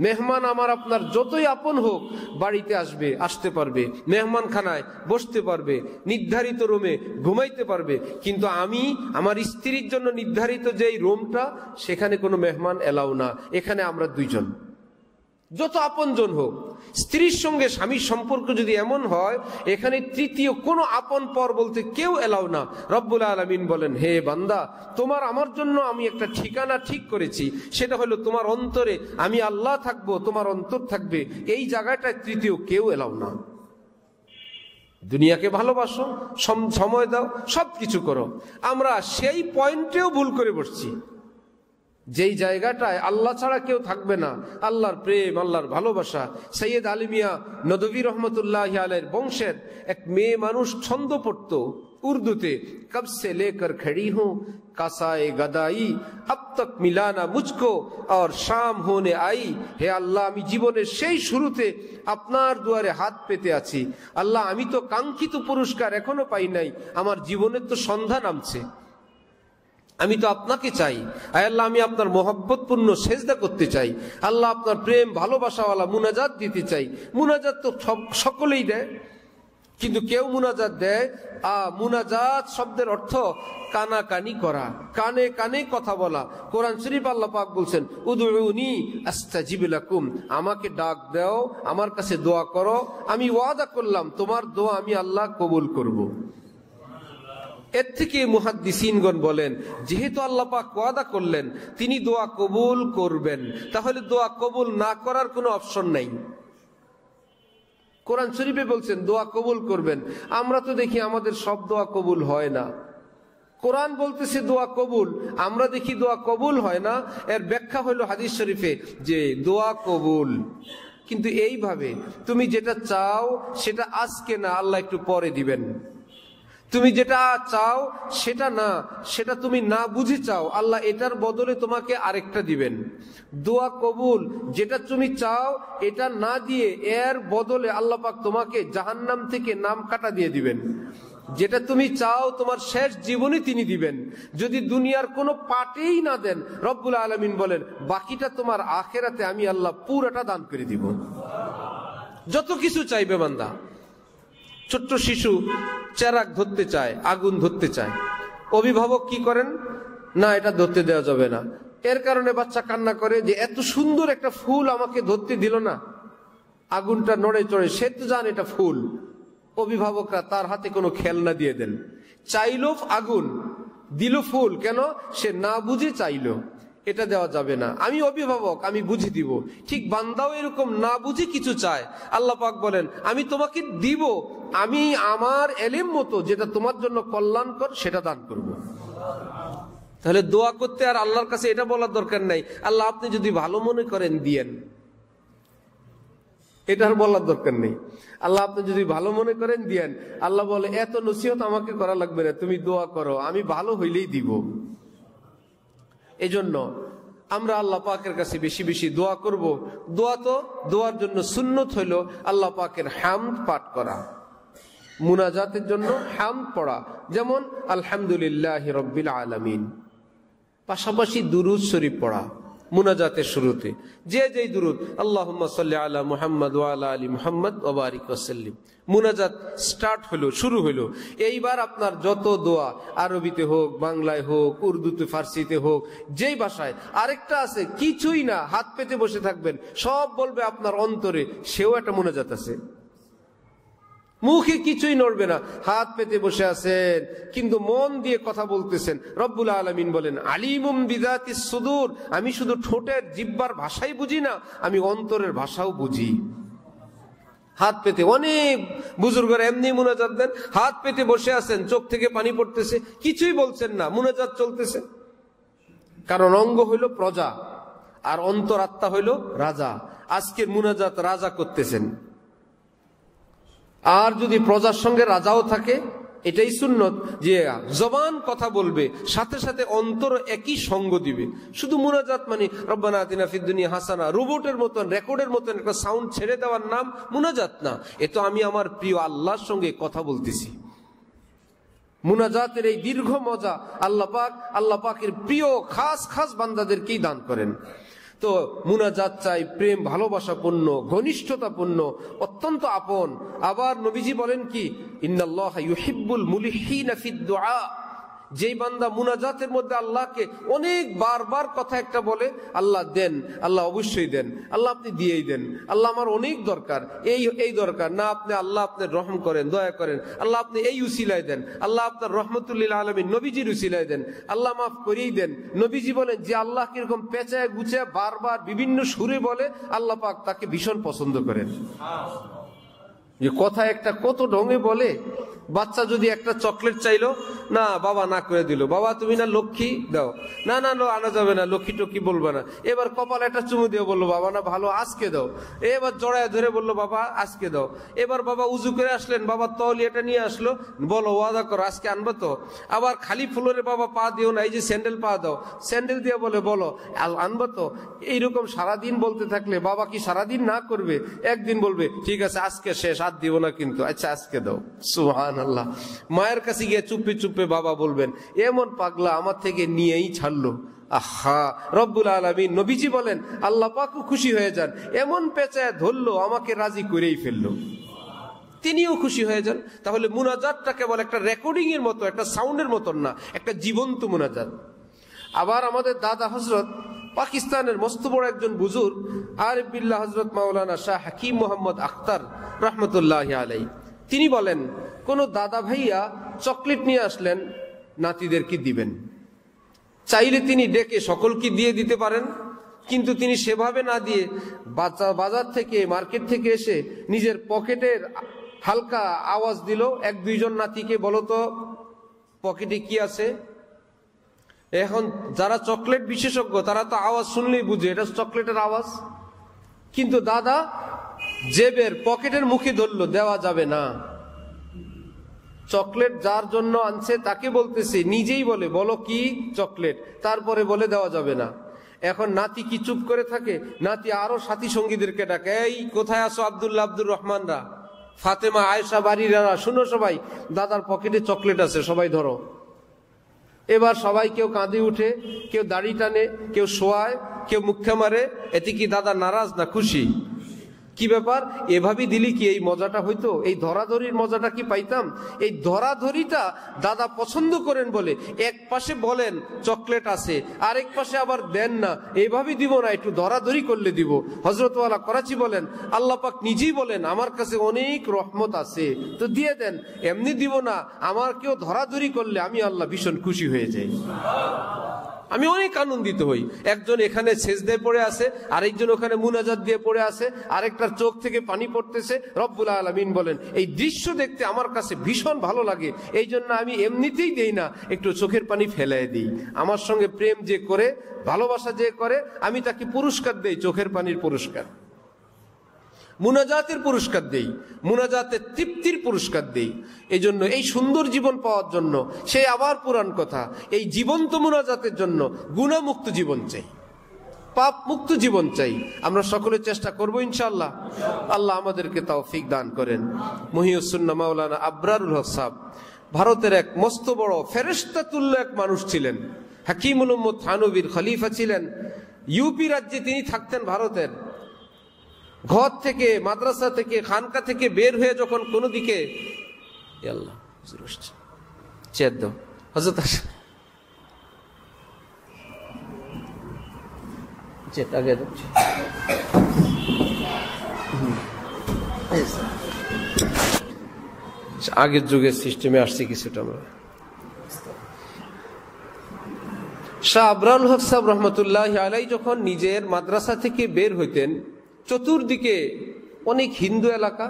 মেহমান আমার আপনার যতই আপন হোক বাড়িতে আসবে আসতে পারবে মেহমানখানায় বসতে পারবে নির্ধারিত রুমে ঘুমাইতে পারবে কিন্তু আমি আমার স্ত্রীর জন্য নির্ধারিত যেই রুমটা সেখানে কোনো মেহমান এলাও না এখানে আমরা দুইজন যত আপনজন হোক স্ত্রীর সঙ্গে স্বামীর সম্পর্ক যদি এমন হয় এখানে তৃতীয় কোনো আপন পর বলতে কেউ এলাও না রব্বুল আলমিন বলেন হে বান্দা তোমার আমার জন্য আমি একটা ঠিকানা ঠিক করেছি সেটা হলো তোমার অন্তরে আমি আল্লাহ থাকবো তোমার অন্তর থাকবে এই জায়গাটায় তৃতীয় কেউ এলাও না দুনিয়াকে ভালোবাসো সময় দাও সব কিছু করো আমরা সেই পয়েন্টেও ভুল করে বসছি যেই জায়গাটায় আল্লাহ ছাড়া কেউ থাকবে না আল্লাহর প্রেম আল্লাহর ভালোবাসা সৈয়দ আলিমিয়া নদবী রহমতুল্লাহ আলের বংশের এক মেয়ে মানুষ ছন্দ পড়ত উর্দুতে কব সে লেকর খড়ি হো কাসায় গাদাই আব তক মিলানা মুজকো আর শাম হোনে আই হে আল্লাহ আমি জীবনের সেই শুরুতে আপনার দুয়ারে হাত পেতে আছি আল্লাহ আমি তো কাঙ্ক্ষিত পুরস্কার এখনো পাই নাই আমার জীবনের তো সন্ধান আমছে আমি তো আপনাকে চাই আল্লাহ আমি আপনার মহব্বতপূর্ণ সেজদা করতে চাই আল্লাহ আপনার প্রেম ভালোবাসাওয়ালা মুনাজাত দিতে চাই মুনাজাত তো সব সকলেই দেয় কিন্তু কেউ মুনাজাত দেয় আ মুনাজাত শব্দের অর্থ কানা কানি করা কানে কানে কথা বলা কোরআন শরীফ আল্লাহ পাক বলছেন উদুনি আস্তাজিবুম আমাকে ডাক দাও আমার কাছে দোয়া করো আমি ওয়াদা করলাম তোমার দোয়া আমি আল্লাহ কবুল করব। এর থেকে মুহাদ্দিসিনগণ বলেন যেহেতু আল্লাহ পাক ওয়াদা করলেন তিনি দোয়া কবুল করবেন তাহলে দোয়া কবুল না করার কোনো অপশন নাই কোরআন শরীফে বলছেন দোয়া কবুল করবেন আমরা তো দেখি আমাদের সব দোয়া কবুল হয় না কোরআন বলতেছে দোয়া কবুল আমরা দেখি দোয়া কবুল হয় না এর ব্যাখ্যা হলো হাদিস শরীফে যে দোয়া কবুল কিন্তু এইভাবে তুমি যেটা চাও সেটা আজকে না আল্লাহ একটু পরে দিবেন তুমি যেটা চাও সেটা না সেটা তুমি না বুঝে চাও আল্লাহ এটার বদলে তোমাকে আরেকটা দিবেন দোয়া কবুল যেটা তুমি চাও এটা না দিয়ে এর বদলে আল্লাহ পাক তোমাকে জাহান্নাম থেকে নাম কাটা দিয়ে দিবেন যেটা তুমি চাও তোমার শেষ জীবনে তিনি দিবেন যদি দুনিয়ার কোনো পাটেই না দেন রব্বুল আলমিন বলেন বাকিটা তোমার আখেরাতে আমি আল্লাহ পুরাটা দান করে দিব যত কিছু চাইবে বান্দা ছোট্ট শিশু চেরাক ধরতে চায় আগুন ধরতে চায় অভিভাবক কি করেন না এটা ধরতে দেওয়া যাবে না এর কারণে বাচ্চা কান্না করে যে এত সুন্দর একটা ফুল আমাকে ধরতে দিল না আগুনটা নড়ে চড়ে সে তো যান এটা ফুল অভিভাবকরা তার হাতে কোনো খেলনা দিয়ে দেন চাইল আগুন দিল ফুল কেন সে না বুঝে চাইল এটা দেওয়া যাবে না আমি অভিভাবক আমি বুঝি দিব ঠিক বান্দাও এরকম না বুঝি কিছু চায় আল্লাহ পাক বলেন আমি তোমাকে দিব আমি আমার এলিম মতো যেটা তোমার জন্য কল্যাণকর সেটা দান করব। তাহলে দোয়া করতে আর আল্লাহর কাছে এটা বলার দরকার নাই আল্লাহ আপনি যদি ভালো মনে করেন দিয়েন এটা আর বলার দরকার নেই আল্লাহ আপনি যদি ভালো মনে করেন দিয়েন আল্লাহ বলে এত নসিহত আমাকে করা লাগবে না তুমি দোয়া করো আমি ভালো হইলেই দিব এজন্য আমরা আল্লাহ পাকের কাছে বেশি বেশি দোয়া করব দোয়া তো দোয়ার জন্য সুন্নত হইল আল্লাহ পাকের হামদ পাঠ করা মুনাজাতের জন্য হাম পড়া যেমন আলহামদুলিল্লাহ রব্বিল আলমিন পাশাপাশি দুরুদ শরীফ পড়া মুনাজাতের শুরুতে যে যেই দুরুদ আল্লাহ আলা মুহাম্মদ ওয়ালা আলী মুহাম্মদ ওবারিক ওসাল্লিম মুনাজাত স্টার্ট হলো শুরু হলো এইবার আপনার যত দোয়া আরবিতে হোক বাংলায় হোক উর্দুতে ফার্সিতে হোক যেই ভাষায় আরেকটা আছে কিছুই না হাত পেতে বসে থাকবেন সব বলবে আপনার অন্তরে সেও একটা মুনাজাত আছে মুখে কিছুই নড়বে না হাত পেতে বসে আছেন কিন্তু মন দিয়ে কথা বলতেছেন রব্বুল আলমিন বলেন আলিমুম বিদাতি সুদূর আমি শুধু ঠোঁটের জিব্বার ভাষাই বুঝি না আমি অন্তরের ভাষাও বুঝি হাত পেতে অনেক বুজুর্গরা এমনি মুনাজাত দেন হাত পেতে বসে আছেন চোখ থেকে পানি পড়তেছে কিছুই বলছেন না মুনাজাত চলতেছে কারণ অঙ্গ হইল প্রজা আর অন্তরাত্মা হইল রাজা আজকের মুনাজাত রাজা করতেছেন আর যদি প্রজার সঙ্গে রাজাও থাকে এটাই সুন্নত যে জবান কথা বলবে সাথে সাথে অন্তর একই সঙ্গ দিবে শুধু মুনাজাত মানে রব্বানা আতিনা ফিদ্দুনিয়া হাসানা রোবটের মতন রেকর্ডের মতন একটা সাউন্ড ছেড়ে দেওয়ার নাম মুনাজাত না এ তো আমি আমার প্রিয় আল্লাহর সঙ্গে কথা বলতেছি মুনাজাতের এই দীর্ঘ মজা আল্লাপাক আল্লাপাকের প্রিয় খাস খাস বান্দাদেরকেই দান করেন তো মুনাজাত চাই প্রেম ভালোবাসা পূর্ণ ঘনিষ্ঠতা পূর্ণ অত্যন্ত আপন আবার নবীজি বলেন কি ইন্নাল্লাহ ইউহিব্বুল মুলিহিনা ফিদ দুআ যেই বান্দা মুনাজাতের মধ্যে আল্লাহকে অনেক বারবার কথা একটা বলে আল্লাহ দেন আল্লাহ অবশ্যই দেন আল্লাহ আপনি দিয়েই দেন আল্লাহ আমার অনেক দরকার এই এই দরকার না আপনি আল্লাহ আপনার রহম করেন দয়া করেন আল্লাহ আপনি এই উসিলায় দেন আল্লাহ আপনার রহমতুল্লিল আলমী নবীজির উসিলায় দেন আল্লাহ মাফ করেই দেন নবীজি বলেন যে আল্লাহ কিরকম পেঁচায় গুছায় বারবার বিভিন্ন সুরে বলে আল্লাহ পাক তাকে ভীষণ পছন্দ করেন যে কথা একটা কত ঢঙে বলে বাচ্চা যদি একটা চকলেট চাইলো না বাবা না করে দিল বাবা তুমি না লক্ষ্মী দাও না না না আনা যাবে না লক্ষ্মী টক্ষী বলবে না এবার কপাল একটা চুমু দিয়ে বললো বাবা না ভালো আজকে দাও এবার জড়ায় ধরে বললো বাবা আজকে দাও এবার বাবা উজু করে আসলেন বাবা তল এটা নিয়ে আসলো বলো ওয়াদা করো আজকে আনবো তো আবার খালি ফুলরে বাবা পা দিও না এই যে স্যান্ডেল পা দাও স্যান্ডেল দিয়ে বলে বলো আনবো তো এইরকম সারাদিন বলতে থাকলে বাবা কি সারাদিন না করবে একদিন বলবে ঠিক আছে আজকে শেষ সাথ দিব না কিন্তু আচ্ছা আজকে দাও সুহান আল্লাহ মায়ের কাছে গিয়ে চুপে চুপে বাবা বলবেন এমন পাগলা আমার থেকে নিয়েই ছাড়লো আহা রব্বুল আলমী নবীজি বলেন আল্লাহ পাকু খুশি হয়ে যান এমন পেঁচায় ধরলো আমাকে রাজি করেই ফেললো তিনিও খুশি হয়ে যান তাহলে মুনাজাতটা কেবল একটা রেকর্ডিং এর মতো একটা সাউন্ডের মতন না একটা জীবন্ত মুনাজাত আবার আমাদের দাদা হজরত পাকিস্তানের মস্ত বড় একজন বুজুর আরিফ হজরত মাওলানা শাহ হাকিম মোহাম্মদ আখতার রহমতুল্লাহ আলাই তিনি বলেন কোন দাদা ভাইয়া চকলেট নিয়ে আসলেন নাতিদেরকে দিবেন চাইলে তিনি ডেকে সকলকে দিয়ে দিতে পারেন কিন্তু তিনি সেভাবে না দিয়ে বাজার থেকে মার্কেট থেকে এসে নিজের পকেটের হালকা আওয়াজ দিল এক দুইজন নাতিকে বলতো পকেটে কি আছে এখন যারা চকলেট বিশেষজ্ঞ তারা তো আওয়াজ শুনলেই বুঝে এটা চকলেটের আওয়াজ কিন্তু দাদা জেবের পকেটের মুখে ধরল দেওয়া যাবে না চকলেট যার জন্য আনছে তাকে বলতেছে নিজেই বলে বলো কি চকলেট তারপরে বলে দেওয়া যাবে না এখন নাতি কি চুপ করে থাকে নাতি আরো সাথী সঙ্গীদেরকে ডাকে এই কোথায় আসো আবদুল্লা আব্দুর রহমানরা ফাতেমা আয়সা বাড়িরা শুনো সবাই দাদার পকেটে চকলেট আছে সবাই ধরো এবার সবাই কেউ কাঁদে উঠে কেউ দাড়ি টানে কেউ শোয়ায় কেউ মুখে মারে এতে কি দাদা নারাজ না খুশি কি ব্যাপার এভাবেই দিলি কি এই মজাটা হইতো এই ধরাধরির মজাটা কি পাইতাম এই ধরাধরিটা দাদা পছন্দ করেন বলে এক পাশে বলেন চকলেট আছে আরেক পাশে আবার দেন না এইভাবেই দিব না একটু ধরাধরি করলে দিব হজরতওয়ালা করাচি বলেন আল্লাপাক নিজেই বলেন আমার কাছে অনেক রহমত আছে তো দিয়ে দেন এমনি দিব না আমার কেউ ধরাধরি করলে আমি আল্লাহ ভীষণ খুশি হয়ে যাই আমি অনেক আনন্দিত হই একজন এখানে দিয়ে পড়ে আছে আরেকজন ওখানে মুনাজাত দিয়ে পড়ে আছে আরেকটার চোখ থেকে পানি পড়তেছে রব্বুল আলমিন বলেন এই দৃশ্য দেখতে আমার কাছে ভীষণ ভালো লাগে এই জন্য আমি এমনিতেই দেই না একটু চোখের পানি ফেলে দিই আমার সঙ্গে প্রেম যে করে ভালোবাসা যে করে আমি তাকে পুরস্কার দেই চোখের পানির পুরস্কার মুনাজাতের পুরস্কার দেই মুনাজাতের তৃপ্তির পুরস্কার দেই এই জন্য এই সুন্দর জীবন পাওয়ার জন্য সে আবার পুরাণ কথা এই জীবন্ত মুনাজাতের জন্য গুণামুক্ত জীবন চাই পাপ মুক্ত জীবন চাই আমরা সকলে চেষ্টা করবো ইনশাল্লাহ আল্লাহ আমাদেরকে ফিক দান করেন মহিউসুন্না মাওলানা আব্রারুল হসাব ভারতের এক মস্ত বড় ফেরেস্তা তুল্য এক মানুষ ছিলেন হাকিমুল উম্মদ থানবীর খলিফা ছিলেন ইউপি রাজ্যে তিনি থাকতেন ভারতের ঘর থেকে মাদ্রাসা থেকে খানকা থেকে বের হয়ে যখন কোনো দিকে আল্লাহ আগের যুগের সিস্টেমে আসছি কিছুটা আমরা শাহ আবরাল হক সাহ রহমতুল্লাহ আলাই যখন নিজের মাদ্রাসা থেকে বের হইতেন চতুর্দিকে অনেক হিন্দু এলাকা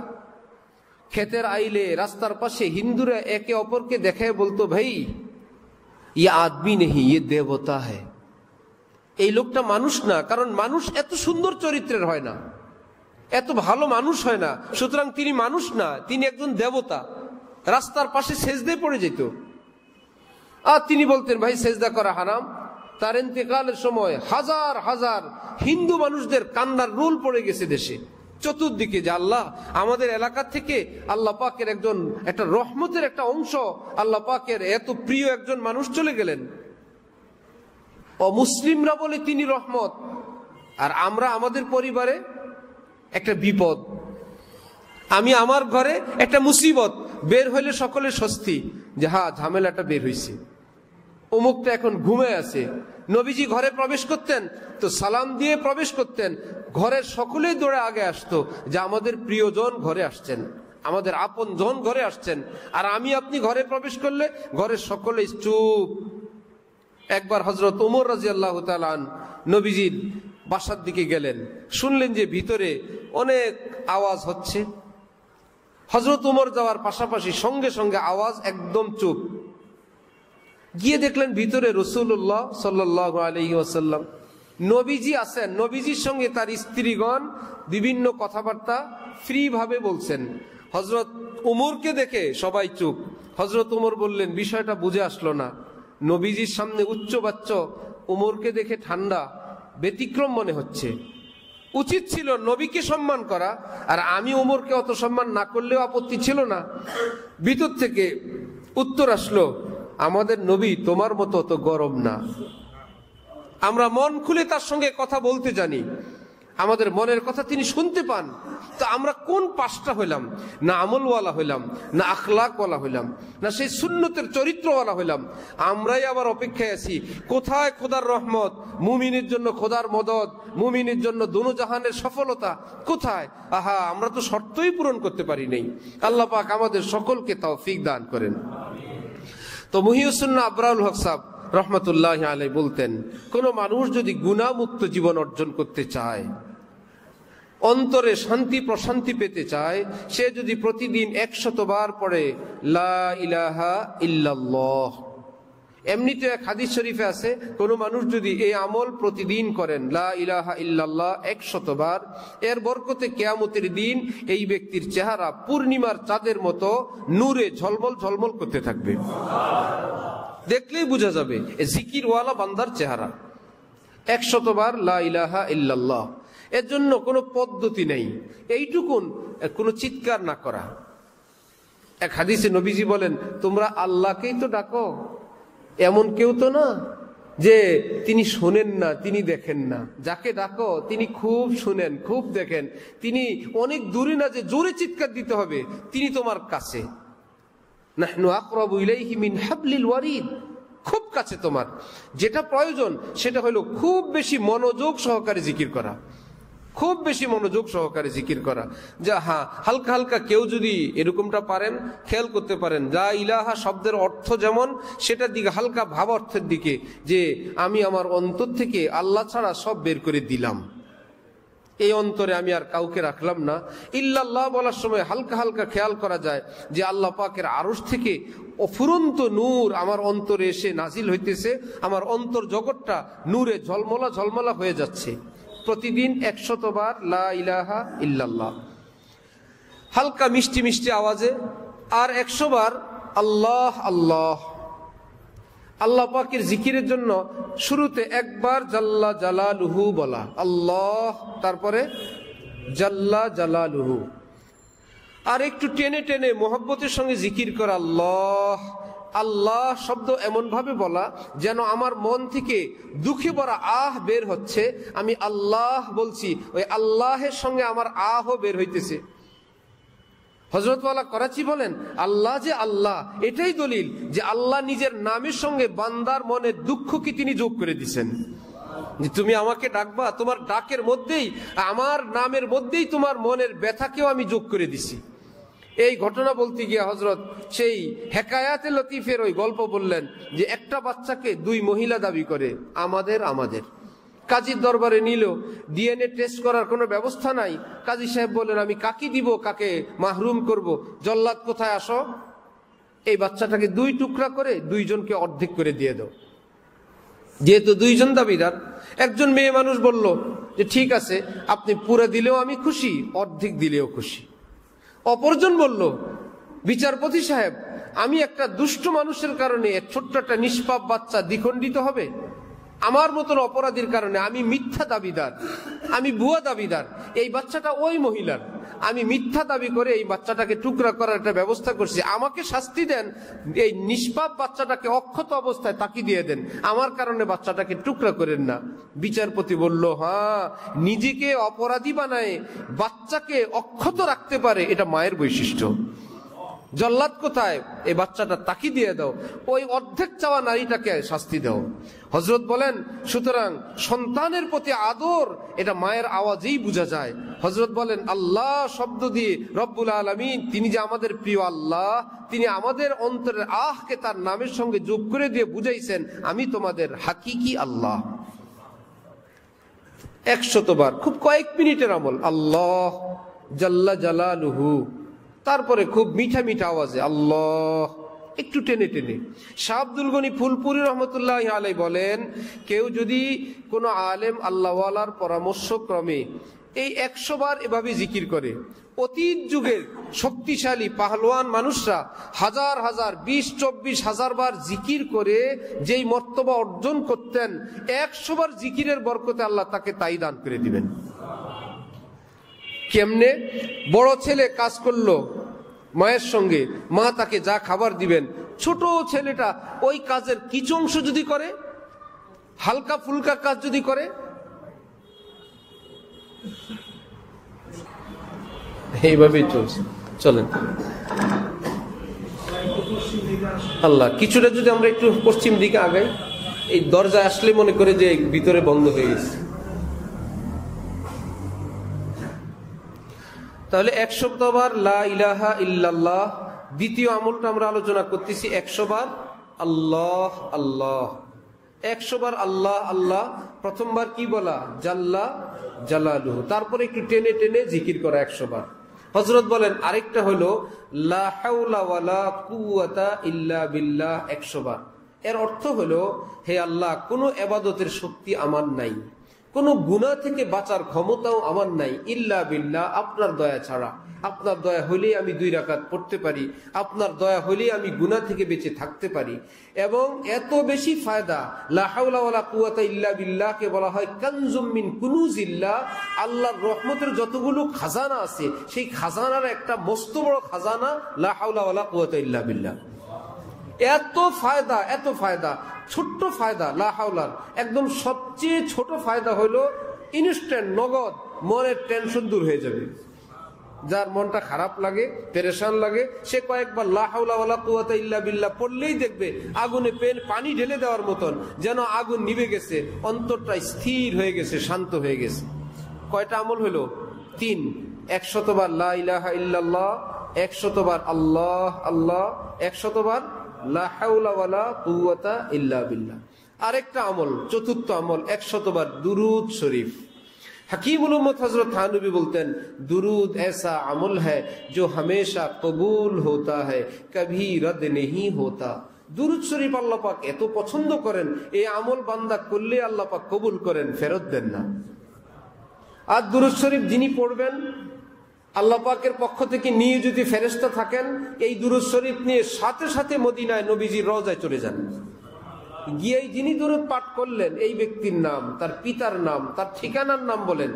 ক্ষেতের আইলে রাস্তার পাশে হিন্দুরা একে অপরকে দেখে বলতো ভাই ই আদমি নেই ইয়ে দেবতা হ্যাঁ এই লোকটা মানুষ না কারণ মানুষ এত সুন্দর চরিত্রের হয় না এত ভালো মানুষ হয় না সুতরাং তিনি মানুষ না তিনি একজন দেবতা রাস্তার পাশে সেজদে পড়ে যেত আর তিনি বলতেন ভাই সেজদা করা হারাম তার ইন্তকালের সময় হাজার হাজার হিন্দু মানুষদের কান্নার রুল পড়ে গেছে দেশে চতুর্দিকে যে আল্লাহ আমাদের এলাকা থেকে আল্লাহ পাকের একজন একটা রহমতের একটা অংশ আল্লাহ পাকের এত প্রিয় একজন মানুষ চলে গেলেন অমুসলিমরা বলে তিনি রহমত আর আমরা আমাদের পরিবারে একটা বিপদ আমি আমার ঘরে একটা মুসিবত বের হইলে সকলের স্বস্তি যে হা হ্যাঁ, ঝামেলাটা বের হয়েছে অমুকটা এখন ঘুমে আছে নবীজি ঘরে প্রবেশ করতেন তো সালাম দিয়ে প্রবেশ করতেন ঘরের সকলেই দৌড়ে আগে আসতো যে আমাদের প্রিয়জন ঘরে আসছেন আমাদের আপন জন ঘরে আসছেন আর আমি আপনি ঘরে প্রবেশ করলে ঘরের সকলে চুপ একবার হজরত উমর রাজি আল্লাহ নবীজির বাসার দিকে গেলেন শুনলেন যে ভিতরে অনেক আওয়াজ হচ্ছে হজরত উমর যাওয়ার পাশাপাশি সঙ্গে সঙ্গে আওয়াজ একদম চুপ গিয়ে দেখলেন ভিতরে রসুল্লাহ সাল্লাহ নবীজি আছেন নবীজির সঙ্গে তার স্ত্রীগণ বিভিন্ন কথাবার্তা ফ্রিভাবে বলছেন হজরত উমরকে দেখে সবাই চুপ হজরত উমর বললেন বিষয়টা বুঝে আসলো না নবীজির সামনে উচ্চ বাচ্চ উমরকে দেখে ঠান্ডা ব্যতিক্রম মনে হচ্ছে উচিত ছিল নবীকে সম্মান করা আর আমি উমরকে অত সম্মান না করলেও আপত্তি ছিল না ভিতর থেকে উত্তর আসলো আমাদের নবী তোমার মতো অত গরম না আমরা মন খুলে তার সঙ্গে কথা বলতে জানি আমাদের মনের কথা তিনি শুনতে পান তো আমরা কোন পাশটা হইলাম না আমলওয়ালা হইলাম না আখলাকওয়ালা হইলাম না সেই সুন্নতের চরিত্রওয়ালা হইলাম আমরাই আবার অপেক্ষায় আছি কোথায় খোদার রহমত মুমিনের জন্য খোদার মদত মুমিনের জন্য জাহানের সফলতা কোথায় আহা আমরা তো শর্তই পূরণ করতে পারি নেই আল্লাপাক আমাদের সকলকে তাও ফিক দান করেন তো মহিউসুন্না আবরাউল হক সাহ রহমতুল্লাহ আলাই বলতেন কোনো মানুষ যদি গুণামুক্ত জীবন অর্জন করতে চায় অন্তরে শান্তি প্রশান্তি পেতে চায় সে যদি প্রতিদিন একশতবার পড়ে লা ইলাহা ইল্লাল্লাহ এমনিতে এক হাদিস শরীফে আছে কোনো মানুষ যদি এই আমল প্রতিদিন করেন লা ইলাহা ইল্লাল্লাহ এক শতবার এর বরকতে কেয়ামতের দিন এই ব্যক্তির চেহারা পূর্ণিমার চাঁদের মতো নূরে ঝলমল ঝলমল করতে থাকবে দেখলেই বোঝা যাবে ওয়ালা বান্দার চেহারা একশতবার লা ইলাহা ইল্লাল্লাহ এর জন্য কোনো পদ্ধতি নেই এইটুকুন কোনো চিৎকার না করা এক হাদিসে নবীজি বলেন তোমরা আল্লাহকেই তো ডাকো এমন কেউ তো না যে তিনি শোনেন না তিনি দেখেন না যাকে ডাকো তিনি খুব শুনেন খুব দেখেন তিনি অনেক দূরে না যে জোরে চিৎকার দিতে হবে তিনি তোমার কাছে খুব কাছে তোমার যেটা প্রয়োজন সেটা হলো খুব বেশি মনোযোগ সহকারে জিকির করা খুব বেশি মনোযোগ সহকারে জিকির করা যা হ্যাঁ হালকা হালকা কেউ যদি এরকমটা পারেন খেয়াল করতে পারেন যা ইলাহা শব্দের অর্থ যেমন সেটার দিকে হালকা ভাব অর্থের দিকে যে আমি আমার অন্তর থেকে আল্লাহ ছাড়া সব বের করে দিলাম এই অন্তরে আমি আর কাউকে রাখলাম না ইল্লাল্লাহ বলার সময় হালকা হালকা খেয়াল করা যায় যে আল্লাহ পাকের আড়স থেকে অফুরন্ত নূর আমার অন্তরে এসে নাজিল হইতেছে আমার অন্তর জগৎটা নূরে ঝলমলা ঝলমলা হয়ে যাচ্ছে প্রতিদিন একশতবার লা ইলাহা ইল্লাল্লাহ হালকা মিষ্টি মিষ্টি আওয়াজে আর একশো বার আল্লাহ আল্লাহ আল্লাহ পাকের জিকিরের জন্য শুরুতে একবার জাল্লা জালালুহু বলা আল্লাহ তারপরে জাল্লা জালালুহু আর একটু টেনে টেনে মোহব্বতের সঙ্গে জিকির করা আল্লাহ আল্লাহ শব্দ এমনভাবে বলা যেন আমার মন থেকে দুঃখে ভরা আহ বের হচ্ছে আমি আল্লাহ বলছি ওই আল্লাহের সঙ্গে আমার আহ বের হইতেছে হজরতওয়ালা করাচি বলেন আল্লাহ যে আল্লাহ এটাই দলিল যে আল্লাহ নিজের নামের সঙ্গে বান্দার মনে দুঃখকে তিনি যোগ করে দিছেন যে তুমি আমাকে ডাকবা তোমার ডাকের মধ্যেই আমার নামের মধ্যেই তোমার মনের ব্যথাকেও আমি যোগ করে দিছি এই ঘটনা বলতে গিয়ে হজরত সেই হেকায়াতে লতিফের ওই গল্প বললেন যে একটা বাচ্চাকে দুই মহিলা দাবি করে আমাদের আমাদের কাজীর দরবারে নিল ডিএনএ টেস্ট করার কোনো ব্যবস্থা নাই কাজী সাহেব বললেন আমি কাকি দিব কাকে মাহরুম করব জল্লাদ কোথায় আসো এই বাচ্চাটাকে দুই টুকরা করে দুইজনকে অর্ধেক করে দিয়ে দাও যেহেতু দুইজন দাবিদার একজন মেয়ে মানুষ বলল যে ঠিক আছে আপনি পুরো দিলেও আমি খুশি অর্ধেক দিলেও খুশি অপরজন বলল বিচারপতি সাহেব আমি একটা দুষ্ট মানুষের কারণে ছোট্ট একটা নিষ্পাপ বাচ্চা দ্বিখণ্ডিত হবে আমার মতন অপরাধীর কারণে আমি মিথ্যা দাবিদার আমি ভুয়া দাবিদার এই বাচ্চাটা ওই মহিলার আমি মিথ্যা দাবি করে এই বাচ্চাটাকে টুকরা করার একটা ব্যবস্থা করছি আমাকে শাস্তি দেন এই নিষ্পাপ বাচ্চাটাকে অক্ষত অবস্থায় তাকি দিয়ে দেন আমার কারণে বাচ্চাটাকে টুকরা করেন না বিচারপতি বলল হ্যাঁ নিজেকে অপরাধী বানায় বাচ্চাকে অক্ষত রাখতে পারে এটা মায়ের বৈশিষ্ট্য জল্লাদ কোথায় এই বাচ্চাটা তাকি দিয়ে দাও ওই অর্ধেক চাওয়া নারীটাকে শাস্তি দাও হজরত বলেন সুতরাং সন্তানের প্রতি আদর এটা মায়ের আওয়াজেই বোঝা যায় হজরত বলেন আল্লাহ শব্দ দিয়ে রব্বুল আলমী তিনি যে আমাদের প্রিয় আল্লাহ তিনি আমাদের অন্তরের আহকে তার নামের সঙ্গে যোগ করে দিয়ে বুঝাইছেন আমি তোমাদের হাকিকি আল্লাহ একশতবার খুব কয়েক মিনিটের আমল আল্লাহ জাল্লা জালালুহু তারপরে খুব মিঠা মিঠা আওয়াজে আল্লাহ একটু টেনে টেনে শাহ আব্দুল গনি ফুলপুরি রহমতুল্লাহ আলাই বলেন কেউ যদি কোনো আলেম আল্লাহওয়ালার পরামর্শ ক্রমে এই একশো বার এভাবে জিকির করে অতীত যুগের শক্তিশালী পাহলোয়ান মানুষরা হাজার হাজার বিশ চব্বিশ হাজার বার জিকির করে যেই মর্তবা অর্জন করতেন একশো বার জিকিরের বরকতে আল্লাহ তাকে তাই দান করে দিবেন কেমনে বড় ছেলে কাজ করলো মায়ের সঙ্গে মা তাকে যা খাবার দিবেন ছোট ছেলেটা ওই কাজের কিছু অংশ যদি করে হালকা ফুলকা কাজ যদি করে এইভাবেই চলছে চলেন আল্লাহ কিছুটা যদি আমরা একটু পশ্চিম দিকে আগাই এই দরজা আসলে মনে করে যে ভিতরে বন্ধ হয়ে গেছে তাহলে একশো বার লা ইলাহা ইল্লাল্লাহ দ্বিতীয় আমলটা আমরা আলোচনা করতেছি একশো বার আল্লাহ আল্লাহ একশো বার আল্লাহ আল্লাহ প্রথমবার কি বলা জাল্লা জালালুহ তারপরে একটু টেনে টেনে জিকির করা একশো বার হজরত বলেন আরেকটা হলো বিল্লাহ একশো বার এর অর্থ হলো হে আল্লাহ কোনো এবাদতের শক্তি আমার নাই কোনো গুণা থেকে বাঁচার ক্ষমতাও আমার নাই ইল্লা বিল্লা আপনার দয়া ছাড়া আপনার দয়া হলেই আমি দুই রাকাত পড়তে পারি আপনার দয়া হলেই আমি গুণা থেকে বেঁচে থাকতে পারি এবং এত বেশি ফায়দা লাহাউলা কুয়াতা ইল্লা বিল্লাহকে বলা হয় কানজুমিন কুনুজিল্লা আল্লাহর রহমতের যতগুলো খাজানা আছে সেই খাজানার একটা মস্ত বড় খাজানা লাহাউলা কুয়াতা ইল্লা বিল্লাহ এত ফায়দা এত ফায়দা ছোট্ট ফায়দা হাওলার একদম সবচেয়ে ছোট ফায়দা হলো ইনস্ট্যান্ট নগদ মনের টেনশন দূর হয়ে যাবে যার মনটা খারাপ লাগে পেরেশান লাগে সে কয়েকবার লাহাউলা কুয়াতা ইল্লা বিল্লা পড়লেই দেখবে আগুনে পেন পানি ঢেলে দেওয়ার মতন যেন আগুন নিবে গেছে অন্তরটা স্থির হয়ে গেছে শান্ত হয়ে গেছে কয়টা আমল হলো তিন একশতবার লাহ ইল্লাহ একশতবার আল্লাহ আল্লাহ একশতবার বিল্লাহ আরেকটা আমল চতুর্থ আমল একশতবার দুরুদ শরীফ حکیم الامت حضرت تھانوی بولتے ہیں درود ایسا عمل ہے جو ہمیشہ قبول ہوتا ہے کبھی رد نہیں দুরুদ শরীফ আল্লাহ এত পছন্দ করেন এই আমল বান্দা করলে আল্লাহ কবুল করেন ফেরত দেন না আর দুরুদ শরীফ যিনি পড়বেন আল্লাপাকের পক্ষ থেকে নিয়ে যদি ফেরেস্তা থাকেন এই দুরুদ শরীফ নিয়ে সাথে সাথে মদিনায় নবীজির রজায় চলে যান গিয়ে যিনি দূরত পাঠ করলেন এই ব্যক্তির নাম তার পিতার নাম তার ঠিকানার নাম বলেন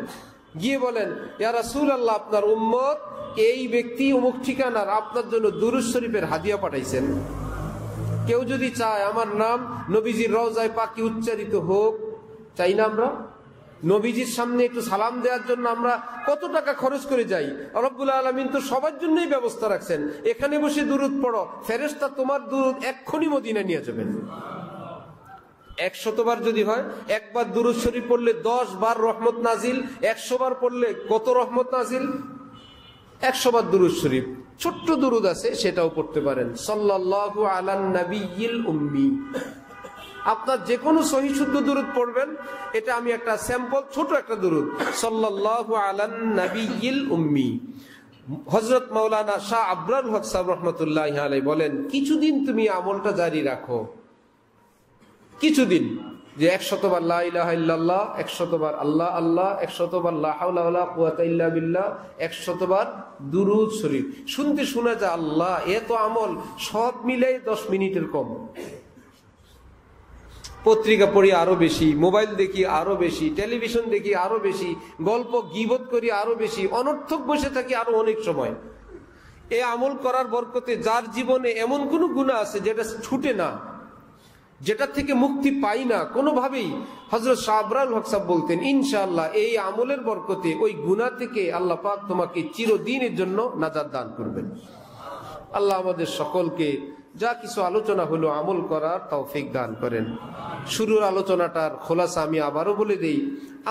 গিয়ে বলেন ইয়ারা সুল আল্লাহ আপনার উম্মত এই ব্যক্তি উমুক ঠিকানার আপনার জন্য দুরুদ শরীফের হাদিয়া পাঠাইছেন কেউ যদি চায় আমার নাম নবীজির রজায় পাকি উচ্চারিত হোক চাই না আমরা নবীজির সামনে একটু সালাম দেওয়ার জন্য আমরা কত টাকা খরচ করে যাই রব্বুল আলমিন তো সবার জন্যই ব্যবস্থা রাখছেন এখানে বসে দূরত পড়ো ফেরেস্তা তোমার দূরত এক্ষুনি মদিনা নিয়ে যাবেন একশতবার যদি হয় একবার দুরুদ শরীফ পড়লে দশ বার রহমত নাজিল একশো বার পড়লে কত রহমত নাজিল একশো বার দুরুদ শরীফ ছোট্ট দুরুদ আছে সেটাও পড়তে পারেন সাল্লাহ আলান নবী উম্মি আপনার যে কোনো সহি শুদ্ধ দূরত পড়বেন এটা আমি একটা স্যাম্পল ছোট একটা দূরত সাল্লাহ আলান উম্মি হজরত মৌলানা শাহ আব্রাল হক সাহ রহমতুল্লাহ আলাই বলেন কিছুদিন তুমি আমলটা জারি রাখো কিছুদিন যে একশতবার লাহ একশতবার আল্লাহ আল্লাহ একশতবার লাহাউল্লাহ একশতবার দুরুদ শরীফ শুনতে শোনা যায় আল্লাহ এ তো আমল সব মিলে দশ মিনিটের কম পত্রিকা পড়ি আরো বেশি মোবাইল দেখি আরো বেশি টেলিভিশন দেখি আরো বেশি গল্প গিবত করি আরো বেশি অনর্থক বসে থাকি আরো অনেক সময় এ আমল করার বরকতে যার জীবনে এমন কোনো গুণা আছে যেটা ছুটে না যেটা থেকে মুক্তি পাই না কোনোভাবেই হজরত হক সাহ বলতেন ইনশাল্লাহ এই আমলের বরকতে ওই গুণা থেকে আল্লাহ পাক তোমাকে চিরদিনের জন্য নাজাদ দান করবেন আল্লাহ আমাদের সকলকে যা কিছু আলোচনা হলো আমল করার তৌফিক দান করেন শুরুর আলোচনাটার খোলাসা আমি আবারও বলে দিই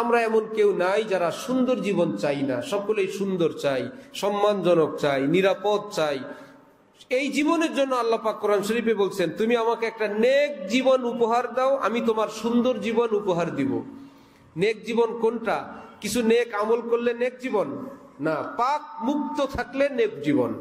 আমরা এমন কেউ নাই যারা সুন্দর জীবন চাই না সকলেই সুন্দর চাই সম্মানজনক চাই নিরাপদ চাই এই জীবনের জন্য আল্লাহ পাক কোরআন শরীফে বলছেন তুমি আমাকে একটা নেক জীবন উপহার দাও আমি তোমার সুন্দর জীবন উপহার দিব নেক জীবন কোনটা কিছু নেক আমল করলে নেক জীবন না পাক মুক্ত থাকলে নেক জীবন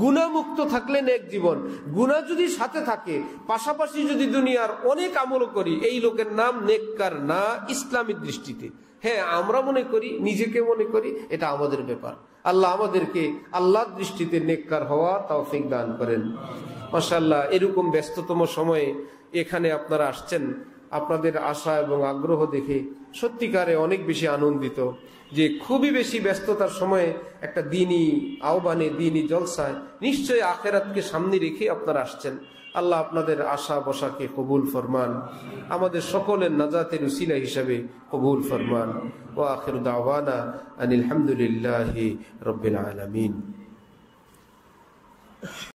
গুণা মুক্ত থাকলে নেক জীবন গুণা যদি সাথে থাকে পাশাপাশি যদি দুনিয়ার অনেক আমল করি এই লোকের নাম নেককার না ইসলামী দৃষ্টিতে হ্যাঁ আমরা মনে করি নিজেকে মনে করি এটা আমাদের ব্যাপার আল্লাহ আমাদেরকে আল্লাহর দৃষ্টিতে নেককার হওয়া তৌফিক দান করেন মাসাল্লাহ এরকম ব্যস্ততম সময়ে এখানে আপনারা আসছেন আপনাদের আশা এবং আগ্রহ দেখে সত্যিকারে অনেক বেশি আনন্দিত যে খুবই বেশি ব্যস্ততার সময়ে একটা দিনই আহ্বানে দিনই জলসায় নিশ্চয়ই আখেরাতকে সামনে রেখে আপনারা আসছেন আল্লাহ আপনাদের আশা বসাকে কবুল ফরমান আমাদের সকলের নাজাতের উসিলা হিসাবে কবুল ফরমান ও আখের দাওয়ানা আনিল রবিল আলমিন